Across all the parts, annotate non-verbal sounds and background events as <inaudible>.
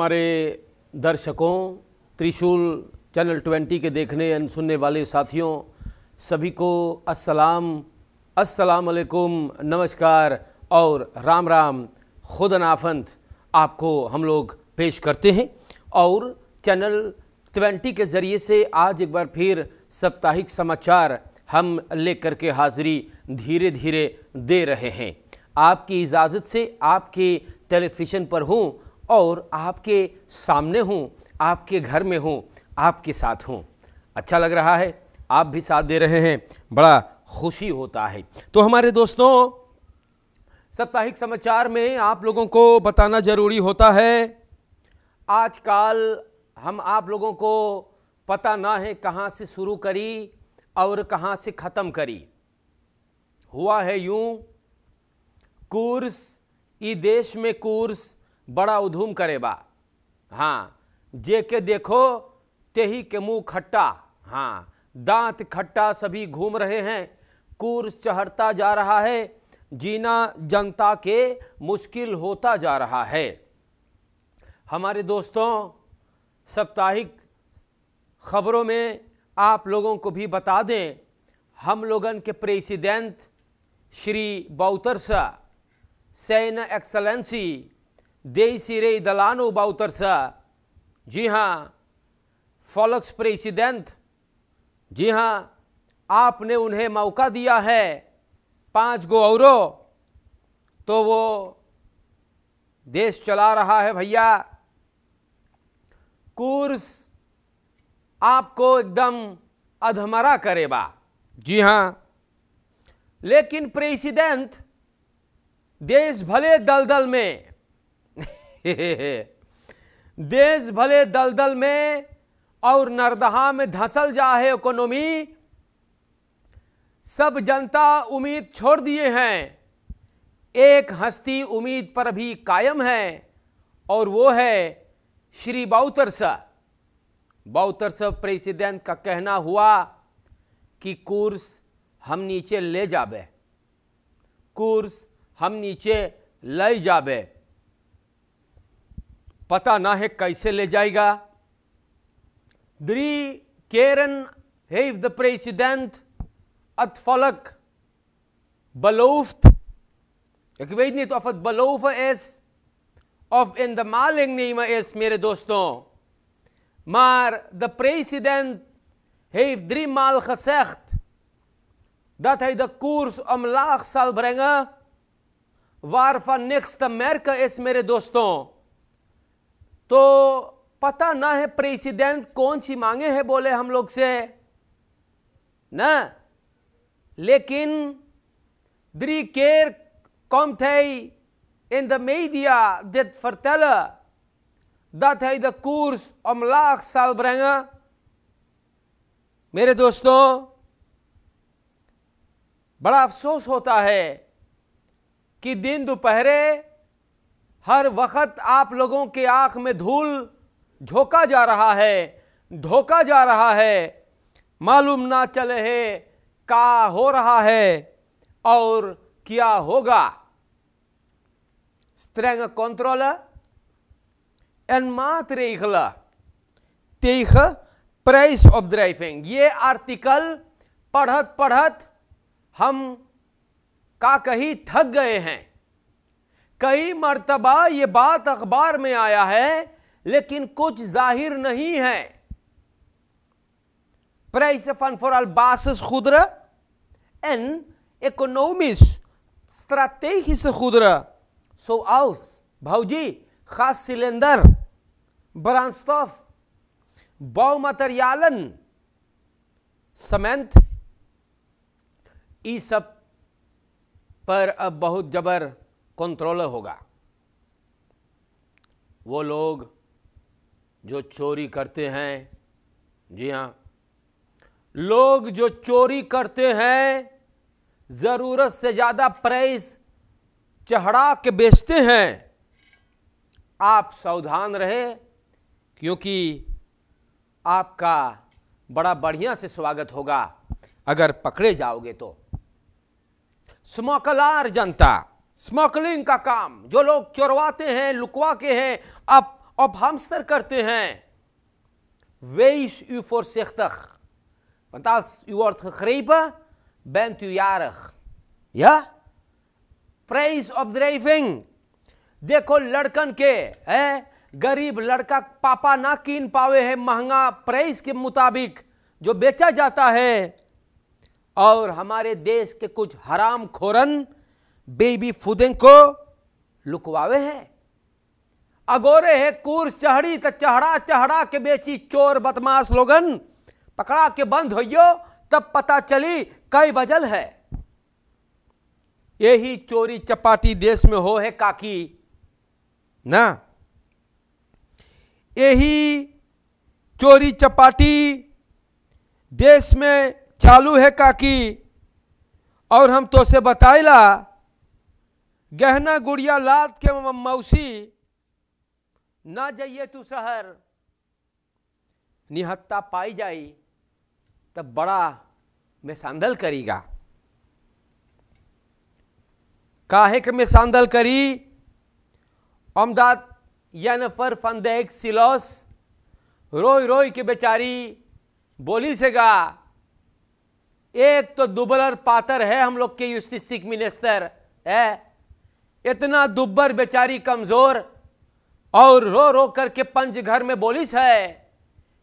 हमारे दर्शकों त्रिशूल चैनल ट्वेंटी के देखने और सुनने वाले साथियों सभी को अस्सलाम अस्सलाम वालेकुम नमस्कार और राम राम खुद नाफंत आपको हम लोग पेश करते हैं और चैनल ट्वेंटी के ज़रिए से आज एक बार फिर साप्ताहिक समाचार हम ले करके हाज़िरी धीरे धीरे दे रहे हैं आपकी इजाज़त से आपके टेलीविज़न पर हूँ और आपके सामने हूँ आपके घर में हूँ आपके साथ हूँ अच्छा लग रहा है आप भी साथ दे रहे हैं बड़ा खुशी होता है तो हमारे दोस्तों साप्ताहिक समाचार में आप लोगों को बताना ज़रूरी होता है आजकल हम आप लोगों को पता ना है कहाँ से शुरू करी और कहाँ से ख़त्म करी हुआ है यूं कोर्स ई देश में कोर्स बड़ा उधूम करेबा हाँ जे के देखो तेही के मुँह खट्टा हाँ दांत खट्टा सभी घूम रहे हैं कूर चढ़ता जा रहा है जीना जनता के मुश्किल होता जा रहा है हमारे दोस्तों साप्ताहिक खबरों में आप लोगों को भी बता दें हम लोगन के प्रेसिडेंट श्री बाउतर सैन्य एक्सलेंसी दलानु बाउतर सा जी हाँ फॉलक्स प्रेसिडेंट जी हाँ आपने उन्हें मौका दिया है पांच गो और तो वो देश चला रहा है भैया कोर्स आपको एकदम अधमरा करेगा जी हाँ लेकिन प्रेसिडेंट देश भले दलदल में <laughs> देश भले दलदल में और नरदहा में धंसल जा है इकोनॉमी सब जनता उम्मीद छोड़ दिए हैं एक हस्ती उम्मीद पर भी कायम है और वो है श्री बाउतर शाह बाउतर प्रेसिडेंट का कहना हुआ कि कोर्स हम नीचे ले जाबे कोर्स हम नीचे ले जाबे पता ना है कैसे drie keren heeft de president het volk beloofd. Ik weet niet of het beloven is of in de maling nemen is, meneer Dosto. Maar de president heeft drie maal gezegd dat hij de koers omlaag zal brengen waarvan niks te merken is, meneer Dosto. तो पता ना है president कौन सी मांगे हैं बोले हम लोग से ना लेकिन द्री केयर कॉम द in दिया media dit vertellen दट है de koers omlaag साल ब्रेंग मेरे दोस्तों बड़ा अफसोस होता है कि दिन दोपहरे हर वक्त आप लोगों के आँख में धूल झोंका जा रहा है धोखा जा रहा है मालूम ना चले है का हो रहा है और क्या होगा strengă controlă तेख प्राइस ऑफ ड्राइविंग ये आर्टिकल पढ़त पढ़त हम का कहीं थक गए हैं कई मरतबा ये बात अखबार में आया है लेकिन कुछ जाहिर नहीं है प्राइस फन फॉर अल बासिस खुदर एन इकोनोमिस स्ट्रातेहिस खुदर सो आउस भाजी खास सिलेंडर ब्रांसटॉफ बाउ मटेरियालन समेंथ ई सब पर अब बहुत जबर कंट्रोलर होगा वो लोग जो चोरी करते हैं जी हाँ लोग जो चोरी करते हैं ज़रूरत से ज़्यादा प्राइस चढ़ा के बेचते हैं आप सावधान रहे क्योंकि आपका बड़ा बढ़िया से स्वागत होगा अगर पकड़े जाओगे तो स्मोकलार जनता स्मगलिंग का काम जो लोग चोरवाते हैं लुकवा के हैं अब अब हमस्तर करते हैं वेस यू voorzichtig. सेख als u wordt gegrepen, bent u of driving देखो लड़कन के है गरीब लड़का पापा ना कीन पावे है महंगा प्राइस के मुताबिक जो बेचा जाता है और हमारे देश के कुछ हराम खोरन बेबी फुदें को लुकवावे हैं अगोरे है कूर चहड़ी तो चहड़ा चहड़ा के बेची चोर बदमाश लोगन पकड़ा के बंद होइयो तब पता चली कई बजल है यही चोरी चपाटी देश में हो है काकी ना यही चोरी चपाटी देश में चालू है काकी और हम तो से बताएला गहना गुड़िया लाद के मौसी ना जाइए तू शहर निहत्ता पाई जाई तब बड़ा मैं सांदल करीगा काहे के मैं सांदल करी अमदाद या नफर फंदेक सिलोस रोई रोई के बेचारी बोली से गा एक तो दुबलर पातर है हम लोग के यूसी सिख मिनिस्टर है इतना दुब्बर बेचारी कमज़ोर और रो रो करके पंच घर में बोलिस है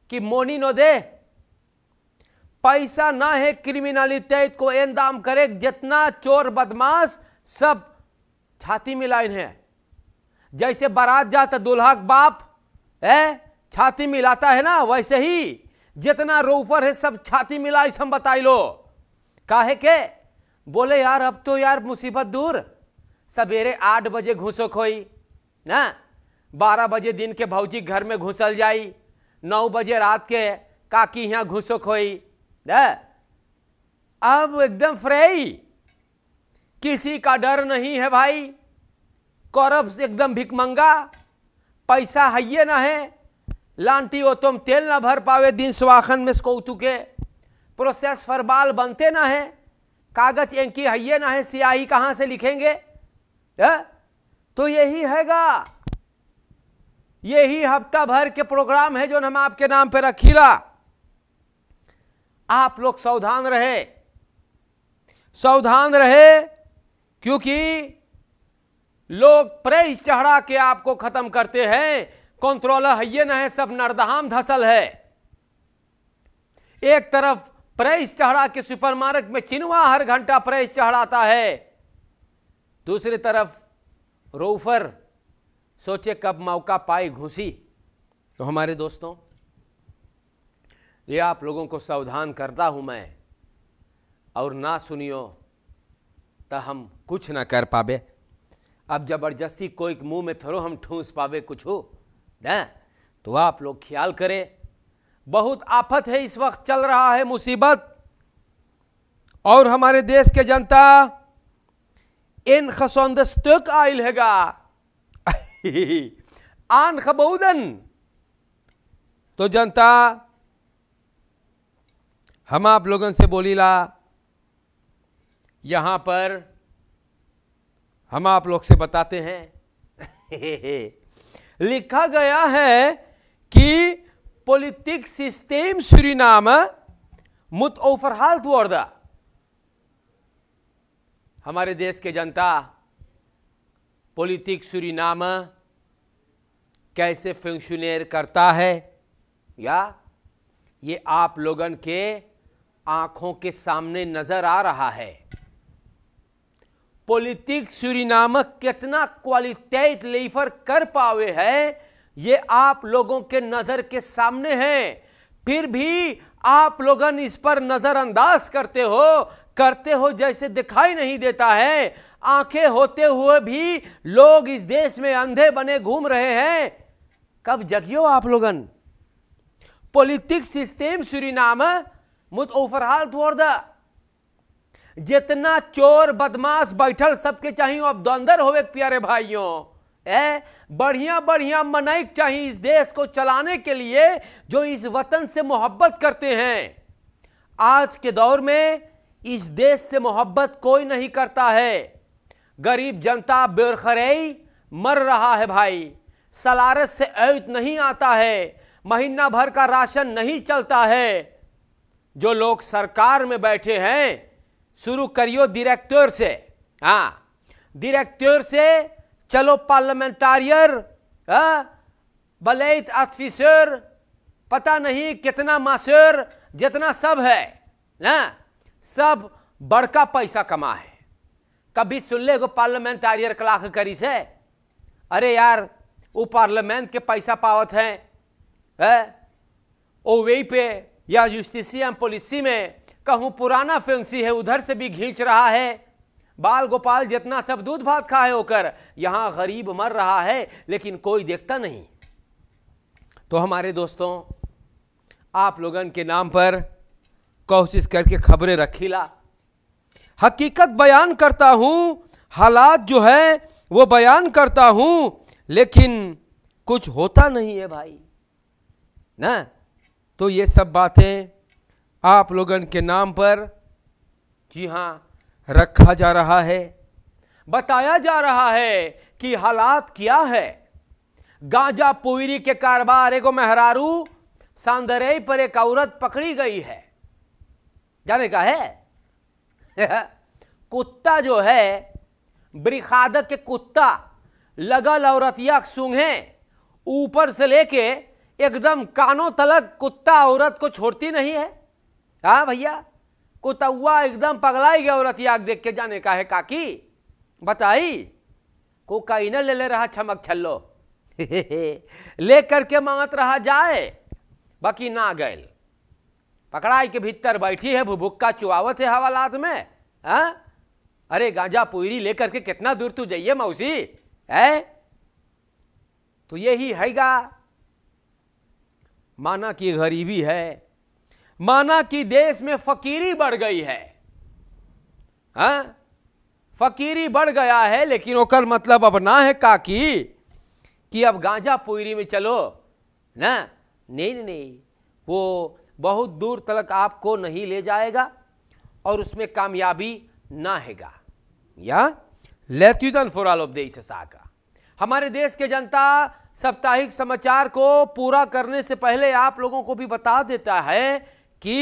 कि मोनी नो दे पैसा ना है क्रिमिनलिटेट को एन दाम करे जितना चोर बदमाश सब छाती में लाइन है जैसे बारात जाता दुल्हा बाप है छाती मिलाता है ना वैसे ही जितना रोफर है सब छाती मिला इस हम बताई लो काहे के बोले यार अब तो यार मुसीबत दूर सवेरे आठ बजे घुसो खोई ना बारह बजे दिन के भौजी घर में घुसल जाई नौ बजे रात के काकी यहाँ घुसो खोई ना अब एकदम फ्रेई किसी का डर नहीं है भाई कौरब एकदम भिकमंगा पैसा ये ना है लांटी ओ तुम तेल ना भर पावे दिन सुहाखन में स्कौतु के प्रोसेस फरबाल बनते ना है कागज एंकी ये ना है सियाही कहाँ से लिखेंगे हाँ? तो यही हैगा यही हफ्ता भर के प्रोग्राम है जो हम आपके नाम पे रखीला आप लोग सावधान रहे सावधान रहे क्योंकि लोग प्रेस चढ़ा के आपको खत्म करते हैं कंट्रोलर है ना है सब नरदहाम धसल है एक तरफ प्रेस चढ़ा के सुपरमार्केट में चिनवा हर घंटा प्रेस चढ़ाता है दूसरी तरफ रोफर सोचे कब मौका पाई घुसी तो हमारे दोस्तों ये आप लोगों को सावधान करता हूं मैं और ना सुनियो तो हम कुछ ना कर पाबे अब जबरदस्ती कोई मुंह में थोड़ो हम ठूस पावे कुछ हो न तो आप लोग ख्याल करें बहुत आफत है इस वक्त चल रहा है मुसीबत और हमारे देश के जनता ingesonde stuk heilige. Aangeboden. तो जनता हम आप लोगों से बोली ला यहां पर हम आप लोग से बताते हैं <laughs> लिखा गया है कि पॉलिटिक सिस्टेम सुरीनाम मुत ओवरहाल्ट वर्दा हमारे देश के जनता पॉलिटिक सुरीनाम कैसे फंक्शनर करता है या ये आप लोगन के आंखों के सामने नज़र आ रहा है पॉलिटिक सुरीनामक कितना क्वालिटेट लेफर कर पावे है ये आप लोगों के नज़र के सामने है फिर भी आप लोगन इस पर नज़रअंदाज करते हो करते हो जैसे दिखाई नहीं देता है आंखें होते हुए भी लोग इस देश में अंधे बने घूम रहे हैं कब जगियो आप लोगन पॉलिटिक्स सिस्टम सूरी नाम मुद ओवरहाल जितना चोर बदमाश बैठल सबके चाहिए अब द्वंदर होवे प्यारे भाइयों है बढ़िया बढ़िया मनाइक चाहिए इस देश को चलाने के लिए जो इस वतन से मोहब्बत करते हैं आज के दौर में इस देश से मोहब्बत कोई नहीं करता है गरीब जनता बेरखरई मर रहा है भाई सलारत से अयुत नहीं आता है महीना भर का राशन नहीं चलता है जो लोग सरकार में बैठे हैं शुरू करियो डायरेक्टर से हाँ डायरेक्टर से चलो पार्लियामेंटारियर बलेत ऑफिसर पता नहीं कितना मासर जितना सब है ना हाँ। सब बड़का पैसा कमा है कभी सुन ले गो पार्लियामेंटारियर क्लाक करी से अरे यार वो पार्लियामेंट के पैसा पावत हैं है? ओ वे पे या जुस्टिसिया पॉलिसी में कहूँ पुराना फैंसी है उधर से भी घींच रहा है बाल गोपाल जितना सब दूध भात खा है होकर यहाँ गरीब मर रहा है लेकिन कोई देखता नहीं तो हमारे दोस्तों आप लोगन के नाम पर कोशिश करके खबरें रखीला हकीकत बयान करता हूँ हालात जो है वो बयान करता हूँ लेकिन कुछ होता नहीं है भाई ना तो ये सब बातें आप लोग के नाम पर जी हाँ रखा जा रहा है बताया जा रहा है कि हालात क्या है गांजा पोइरी के कारोबार एगो मेहरारू सांदरई पर एक औरत पकड़ी गई है जाने का है <laughs> कुत्ता जो है ब्रिखादक के कुत्ता लगल औरतिया सूंघे ऊपर से लेके एकदम कानों तलक कुत्ता औरत को छोड़ती नहीं है हाँ भैया कुतवा एकदम पगलाई गया औरतियाग देख के जाने का है काकी बताई को कोकाइना ले ले रहा छमक छल्लो <laughs> ले करके मांगत रहा जाए बाकी ना गैल पकड़ाई के भीतर बैठी है भुभुक्का चुआवत है हवालात में आ? हाँ? अरे गांजा पुरी लेकर के कितना दूर तू जाइए मौसी है तो यही है माना कि गरीबी है माना कि देश में फकीरी बढ़ गई है आ? हाँ? फकीरी बढ़ गया है लेकिन ओकर मतलब अब ना है काकी कि अब गांजा पुरी में चलो ना नहीं नहीं वो बहुत दूर तक आपको नहीं ले जाएगा और उसमें कामयाबी ना हैगा या लेतुदन फुराल उपदेश का हमारे देश के जनता साप्ताहिक समाचार को पूरा करने से पहले आप लोगों को भी बता देता है कि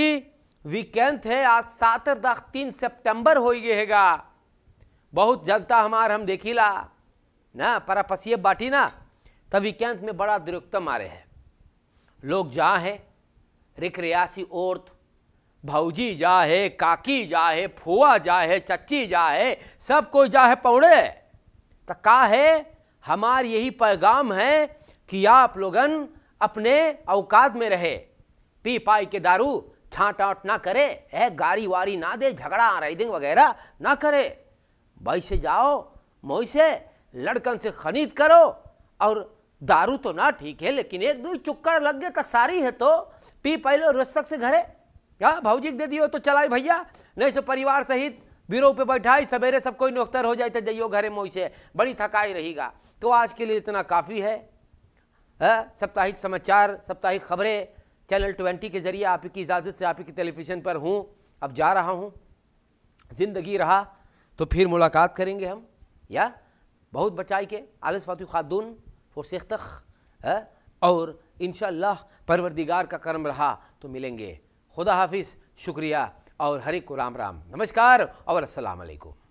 वीकेंड है आज सातर दख तीन सितंबर हो गए हैगा बहुत जनता हमार हम देखिला ना परापसिए बाटी ना तब वीकेंड में बड़ा दुरुक्तम आ रहे हैं लोग जहाँ हैं रिक्रियासी औरत तो। भौजी जा है काकी जा है फुआ जा है चच्ची जा है सब कोई जा है पौड़े तो का है हमार यही पैगाम है कि आप लोगन अपने अवकात में रहे पी पाई के दारू छाट आँट ना करे है गारी वारी ना दे झगड़ा राइडिंग वगैरह ना करे भाई से जाओ मोई से लड़कन से खरीद करो और दारू तो ना ठीक है लेकिन एक दो चुक्कर लग गए कसारी है तो पी पहले रोस्तक से घरे क्या भाजी दे दियो तो चलाई भैया नहीं सो तो परिवार सहित बीरो पे बैठाई सवेरे सब कोई नौकर हो जाए तो जइयो घरे मोई से बड़ी थकाई रहेगा तो आज के लिए इतना काफ़ी है हाँ? साप्ताहिक समाचार साप्ताहिक खबरें चैनल ट्वेंटी के जरिए आपकी इजाज़त से आपकी टेलीविज़न पर हूँ अब जा रहा हूँ ज़िंदगी रहा तो फिर मुलाकात करेंगे हम या बहुत बचाई के फातु फातू खातून फुरसख हाँ? और इन परवरदिगार का कर्म रहा तो मिलेंगे खुदा हाफिज़ शुक्रिया और हरे को राम राम नमस्कार और असलकुम